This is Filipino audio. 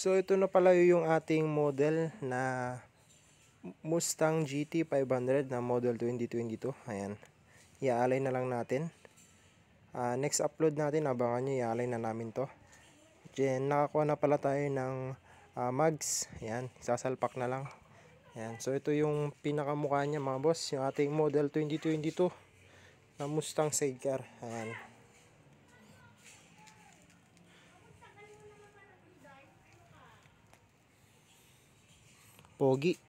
So ito na pala yung ating model na Mustang GT 500 na model 2022. Ayan. Iaalay na lang natin. Uh, next upload natin, abangan nyo, iaalay na namin to. Then, nakakuha na pala tayo ng uh, ah, mags. Ayan, sasalpak na lang. Ayan. So ito yung pinakamukha niya mga boss, yung ating model 2022 na Mustang sidecar. Ayan. ボギ